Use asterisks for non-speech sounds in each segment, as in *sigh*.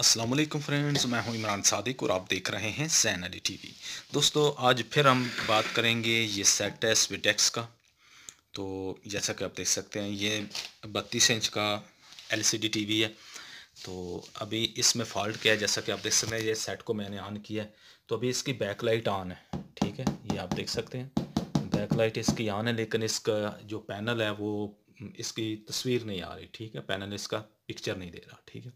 अस्सलाम वालेकुम फ्रेंड्स मैं हूं इमरान सादिक और आप देख रहे हैं सैन अली वी दोस्तों आज फिर हम बात करेंगे ये सेट एस विडेक्स का तो जैसा कि आप देख सकते हैं ये बत्तीस इंच का एलसीडी टीवी है तो अभी इसमें फॉल्ट क्या है जैसा कि आप देख सकते हैं ये सेट को मैंने ऑन किया है तो अभी इसकी बैक लाइट ऑन है ठीक है ये आप देख सकते हैं बैक लाइट इसकी ऑन है लेकिन इसका जो पैनल है वो इसकी तस्वीर नहीं आ रही ठीक है पैनल इसका पिक्चर नहीं दे रहा ठीक है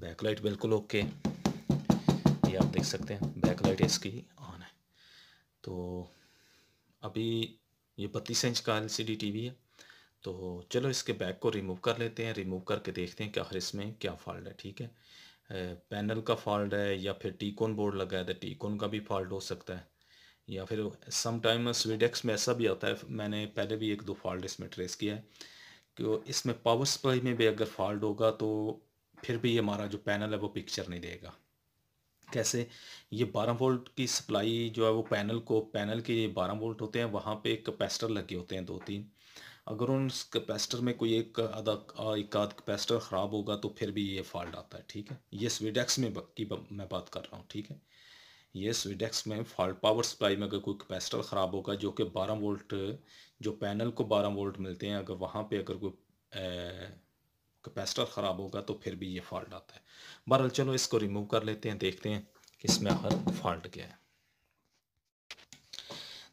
बैकलाइट बिल्कुल ओके ये आप देख सकते हैं बैकलाइट इसकी ऑन है तो अभी ये बत्तीस इंच का एलसीडी टीवी है तो चलो इसके बैक को रिमूव कर लेते हैं रिमूव करके देखते हैं कि आखिर इसमें क्या फॉल्ट है ठीक है पैनल का फॉल्ट है या फिर टीकोन बोर्ड लगा है तो टीकोन का भी फॉल्ट हो सकता है या फिर समटाइम स्वीडेक्स में ऐसा भी आता है मैंने पहले भी एक दो फॉल्ट इसमें ट्रेस किया है कि इसमें पावर सप्लाई में भी अगर फॉल्ट होगा तो फिर भी ये हमारा जो पैनल है वो पिक्चर नहीं देगा कैसे ये 12 वोल्ट की सप्लाई जो है वो पैनल को पैनल के ये 12 वोल्ट होते हैं वहाँ पे एक कैपेसिटर लगे होते हैं दो तीन अगर उन कैपेसिटर में कोई एक आधा एक आध कैपेसिटर ख़राब होगा तो फिर भी ये फॉल्ट आता है ठीक है ये स्वीडेक्स में की मैं बात कर रहा हूँ ठीक है ये स्वीडेक्स में फॉल्ट पावर सप्लाई में अगर कोई कैपेसिटर ख़राब होगा जो कि बारह वोल्ट जो पैनल को बारह वोल्ट मिलते हैं अगर वहाँ पर अगर कोई कैपेसिटर ख़राब होगा तो फिर भी ये फॉल्ट आता है बहरहाल चलो इसको रिमूव कर लेते हैं देखते हैं कि इसमें आखिर फॉल्ट क्या है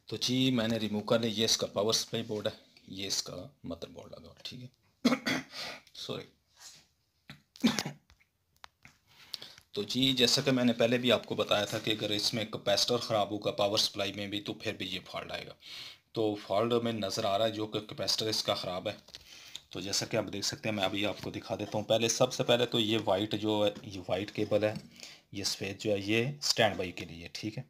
तो जी मैंने रिमूव कर लिया ये इसका पावर सप्लाई बोर्ड है ये इसका मदर बोर्ड लगा ठीक है सॉरी *coughs* तो जी जैसा कि मैंने पहले भी आपको बताया था कि अगर इसमें कैपेसिटर ख़राब होगा पावर सप्लाई में भी तो फिर भी ये फॉल्ट आएगा तो फॉल्ट में नज़र आ रहा है जो कि कैपेसिटर इसका ख़राब है तो जैसा कि आप देख सकते हैं मैं अभी आपको दिखा देता हूँ पहले सबसे पहले तो ये वाइट जो है ये वाइट केबल है ये सफ़ेद जो है ये स्टैंड बाई के लिए ठीक है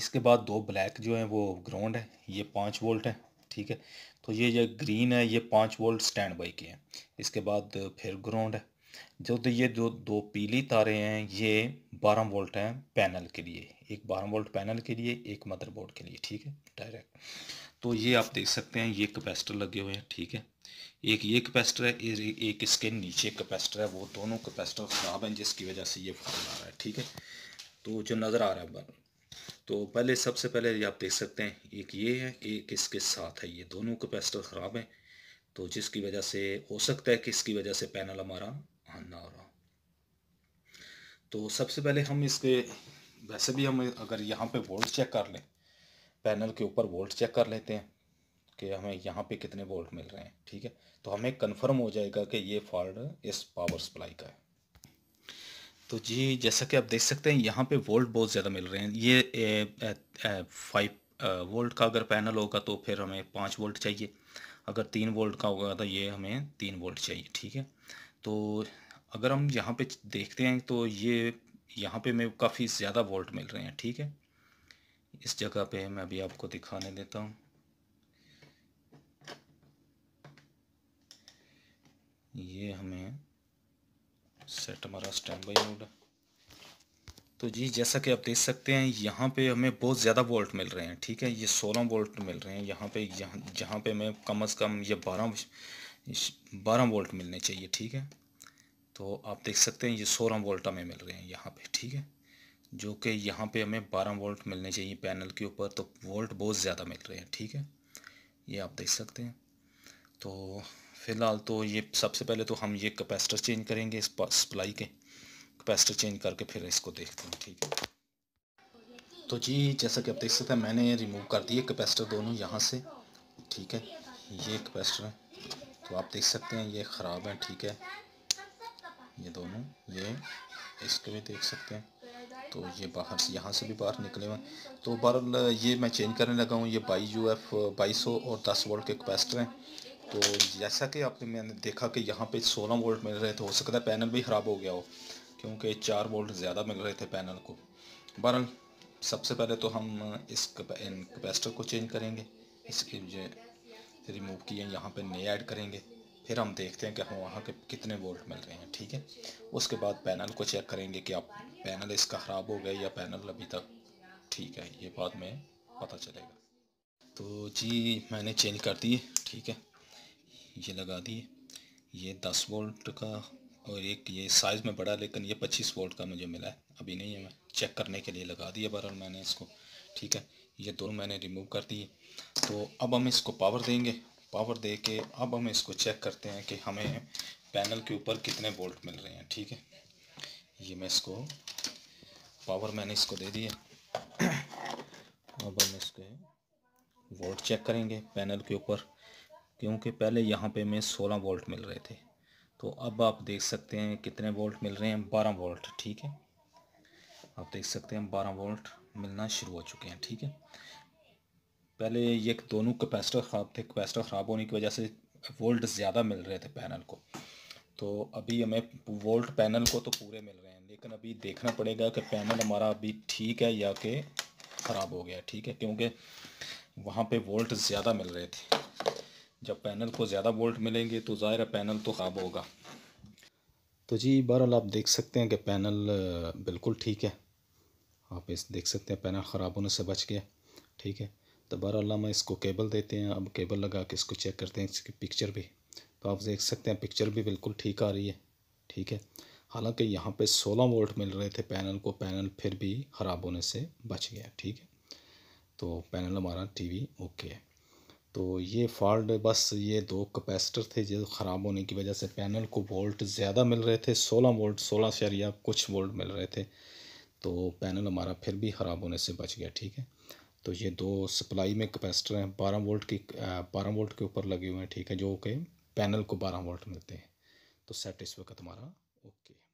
इसके बाद दो ब्लैक जो है वो ग्राउंड है ये पाँच वोल्ट है ठीक है तो ये जो ग्रीन है ये पाँच वोल्ट स्टैंड बाई के हैं इसके बाद फिर ग्राउंड है जो तो ये जो दो पीली तारे हैं ये बारह वोल्ट हैं पैनल के लिए एक बारह वोल्ट पैनल के लिए एक मदरबोर्ड के लिए ठीक है डायरेक्ट तो ये आप देख सकते हैं ये कैपेसिटर लगे हुए हैं ठीक है एक ये कैपेसिटर है एक इसके नीचे कैपेसिटर है वो दोनों कैपेसिटर ख़राब हैं जिसकी वजह से ये फॉल आ रहा है ठीक है तो जो नज़र आ रहा है बन तो पहले सबसे पहले आप देख सकते हैं एक ये है एक इसके साथ है ये दोनों कैपेसिटर ख़राब हैं तो जिसकी वजह से हो सकता है कि इसकी वजह से पैनल हमारा नारा तो सबसे पहले हम इसके वैसे भी हम अगर यहाँ पे वोल्ट चेक कर लें पैनल के ऊपर वोल्ट चेक कर लेते हैं कि हमें यहाँ पे कितने वोल्ट मिल रहे हैं ठीक है तो हमें कंफर्म हो जाएगा कि ये फॉल्ट इस पावर सप्लाई का है तो जी जैसा कि आप देख सकते हैं यहाँ पे वोल्ट बहुत ज़्यादा मिल रहे हैं ये फाइव वोल्ट का अगर पैनल होगा तो फिर हमें पाँच वोल्ट चाहिए अगर तीन वोल्ट का होगा तो ये हमें तीन वोल्ट चाहिए ठीक है तो अगर हम यहाँ पे देखते हैं तो ये यहाँ पे मैं काफ़ी ज़्यादा वोल्ट मिल रहे हैं ठीक है इस जगह पे मैं अभी आपको दिखाने देता हूँ ये हमें सेट हमारा स्टैंड बाई मोड तो जी जैसा कि आप देख सकते हैं यहाँ पे हमें बहुत ज़्यादा वोल्ट मिल रहे हैं ठीक है ये सोलह वोल्ट मिल रहे हैं यहाँ पे यहाँ जहाँ पे मैं कम अज़ कम ये बारह बारह वोल्ट मिलने चाहिए ठीक है तो आप देख सकते हैं ये सोलह वोल्ट हमें मिल रहे हैं यहाँ पे ठीक है जो कि यहाँ पे हमें बारह वोल्ट मिलने चाहिए पैनल के ऊपर तो वोल्ट बहुत ज़्यादा मिल रहे हैं ठीक है ये आप देख सकते हैं तो फ़िलहाल तो ये सबसे पहले तो हम ये कैपेसिटर चेंज करेंगे इस सप्लाई के कैपेसिटर चेंज करके फिर इसको देखते हैं ठीक है तो जी जैसा कि आप देख सकते हैं मैंने रिमूव कर दिए कैपेसिटर दोनों यहाँ से ठीक है ये कैपेसिटर है तो आप देख सकते हैं ये ख़राब है ठीक है ये दोनों ये इसके भी देख सकते हैं तो ये बाहर से यहाँ से भी बाहर निकले हुए तो बहर ये मैं चेंज करने लगा हूँ ये बाई यू एफ बाईस सौ और दस वोल्ट के कैपेसिटर हैं तो जैसा कि आपने मैंने देखा कि यहाँ पे 16 वोल्ट मिल रहे थे हो सकता है पैनल भी ख़राब हो गया हो क्योंकि चार वोल्ट ज़्यादा मिल रहे थे पैनल को बहर सबसे पहले तो हम इस कैपेसिटर को चेंज करेंगे इसके रिमूव किए यहाँ पर नए ऐड करेंगे फिर हम देखते हैं कि हम वहाँ के कितने वोल्ट मिल रहे हैं ठीक है उसके बाद पैनल को चेक करेंगे कि आप पैनल इसका ख़राब हो गया या पैनल अभी तक ठीक है ये बाद में पता चलेगा तो जी मैंने चेंज कर दिए ठीक है ये लगा दिए ये दस वोल्ट का और एक ये साइज़ में बड़ा लेकिन ये पच्चीस वोल्ट का मुझे मिला है अभी नहीं है मैं चेक करने के लिए लगा दिया बहरहाल मैंने इसको ठीक है ये दोनों मैंने रिमूव कर दिए तो अब हम इसको पावर देंगे पावर दे के अब हम इसको चेक करते हैं कि हमें पैनल के ऊपर कितने वोल्ट मिल रहे हैं ठीक है ये मैं इसको पावर मैंने इसको दे दिया अब हम इसके वोल्ट चेक करेंगे पैनल के ऊपर क्योंकि पहले यहाँ पे मैं 16 वोल्ट मिल रहे थे तो अब आप देख सकते हैं कितने वोल्ट मिल रहे हैं 12 वोल्ट ठीक है आप देख सकते हैं 12 वोल्ट मिलना शुरू हो चुके हैं ठीक है पहले ये दोनों कैपेसिटर ख़राब थे कैपेसिटर ख़राब होने की वजह से वोल्ट ज़्यादा मिल रहे थे पैनल को तो अभी हमें वोल्ट पैनल को तो पूरे मिल रहे हैं लेकिन अभी देखना पड़ेगा कि पैनल हमारा अभी ठीक है या कि ख़राब हो गया ठीक है क्योंकि वहाँ पे वोल्ट ज़्यादा मिल रहे थे जब पैनल को ज़्यादा वोल्ट मिलेंगे तो ज़ाहिर है पैनल तो ख़राब होगा तो जी बहरहाल आप देख सकते हैं कि पैनल बिल्कुल ठीक है आप इस देख सकते हैं पैनल ख़राब होने से बच गया ठीक है तो बहरहाल इसको केबल देते हैं अब केबल लगा के इसको चेक करते हैं इसकी पिक्चर भी तो आप देख सकते हैं पिक्चर भी बिल्कुल ठीक आ रही है ठीक है हालांकि यहाँ पे 16 वोल्ट मिल रहे थे पैनल को पैनल फिर भी ख़राब होने से बच गया ठीक है तो पैनल हमारा टीवी ओके है तो ये फॉल्ट बस ये दो कैपेसिटर थे जो ख़राब होने की वजह से पैनल को वोल्ट ज़्यादा मिल रहे थे सोलह वोल्ट सोलह शरिया कुछ वोल्ट मिल रहे थे तो पैनल हमारा फिर भी ख़राब होने से बच गया ठीक है तो ये दो सप्लाई में कैपेसिटर हैं बारह वोल्ट की बारह वोल्ट के ऊपर लगे हुए हैं ठीक है जो के पैनल को बारह वोल्ट मिलते हैं तो सेट इस वक्त हमारा ओके